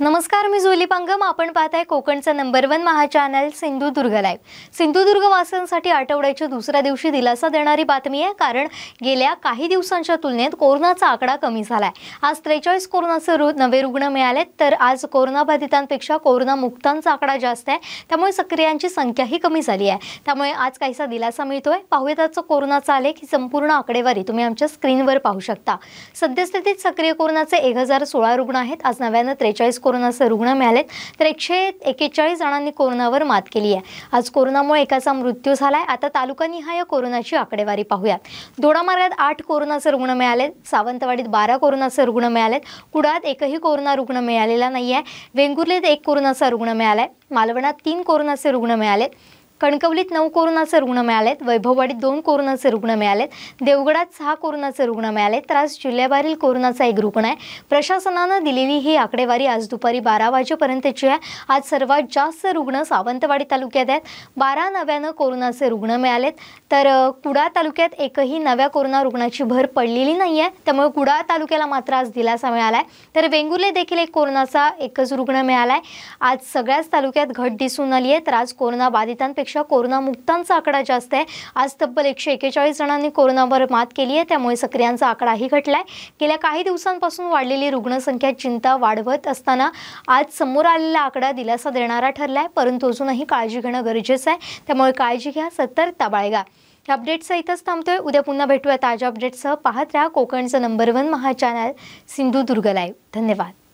नमस्कार मी जुली पांगम आपण पाहताय कोकणचा नंबर वन महा चॅनल सिंधुदुर्ग लाईव्ह सिंधुदुर्ग वासियांसाठी आठवड्याच्या दुसऱ्या दिवशी दिलासा देणारी बातमी आहे कारण गेल्या काही दिवसांच्या तुलनेत कोरोनाचा आकडा कमी झाला आहे आज त्रेचाळीस कोरोनाचे रु नवे रुग्ण मिळालेत तर आज कोरोनाबाधितांपेक्षा मुक्तांचा आकडा जास्त आहे त्यामुळे सक्रियांची संख्याही कमी झाली आहे त्यामुळे आज काहीसा दिलासा मिळतोय पाहूयात आजचा कोरोनाचा आलेख ही संपूर्ण आकडेवारी तुम्ही आमच्या स्क्रीनवर पाहू शकता सद्यस्थितीत सक्रिय कोरोनाचे एक हजार सोळा रुग्ण आहेत आज नव्यानं त्रेचाळीस कोरोनाचे रुग्ण मिळाले तर एकशे एकेचाळीस जणांनी कोरोनावर मात केली आहे आज कोरोनामुळे एकाचा मृत्यू झाला आहे आता तालुकानिहाय कोरोनाची आकडेवारी पाहूयात दोडा मार्गात आठ कोरोनाचे रुग्ण मिळाले सावंतवाडीत बारा कोरोनाचे रुग्ण मिळाले कुडाळात एकही कोरोना रुग्ण मिळालेला नाही आहे वेंगुर्लीत एक कोरोनाचा रुग्ण मिळाला आहे मालवणात तीन कोरोनाचे रुग्ण मिळाले कणकवलीत नऊ कोरोनाचे रुग्ण मिळालेत वैभववाडीत दोन कोरोनाचे रुग्ण मिळालेत देवगडात सहा कोरोनाचे रुग्ण मिळाले तर आज जिल्ह्याबाहेरील कोरोनाचा एक रुग्ण आहे प्रशासनानं दिलेली ही आकडेवारी आज दुपारी बारा वाजेपर्यंतची आहे आज सर्वात जास्त रुग्ण सावंतवाडी तालुक्यात आहेत बारा नव्यानं कोरोनाचे रुग्ण मिळालेत तर कुडाळ तालुक्यात एकही नव्या कोरोना रुग्णाची भर पडलेली नाही आहे त्यामुळे कुडाळ तालुक्याला मात्र आज दिलासा मिळाला आहे तर वेंगुर्ले देखील एक कोरोनाचा एकच रुग्ण मिळाला आहे आज सगळ्याच तालुक्यात घट दिसून आली आहे तर आज कोरोना बाधितांपेक्षा पेक्षा कोरोनामुक्तांचा आकडा जास्त आहे आज तब्बल एकशे एकेचाळीस जणांनी कोरोनावर मात केली आहे त्यामुळे सक्रियांचा आकडाही घटला आहे गेल्या काही दिवसांपासून वाढलेली रुग्णसंख्या चिंता वाढवत असताना आज समोर आलेला आकडा दिलासा देणारा ठरला आहे परंतु अजूनही काळजी घेणं गरजेचं आहे त्यामुळे काळजी घ्या सतर्कता बाळगा या अपडेट्ससह इथंच थांबतोय उद्या पुन्हा भेटूया ताज्या अपडेट्ससह पाहत राहा कोकणचं नंबर वन महा चॅनल सिंधुदुर्ग लाईव्ह धन्यवाद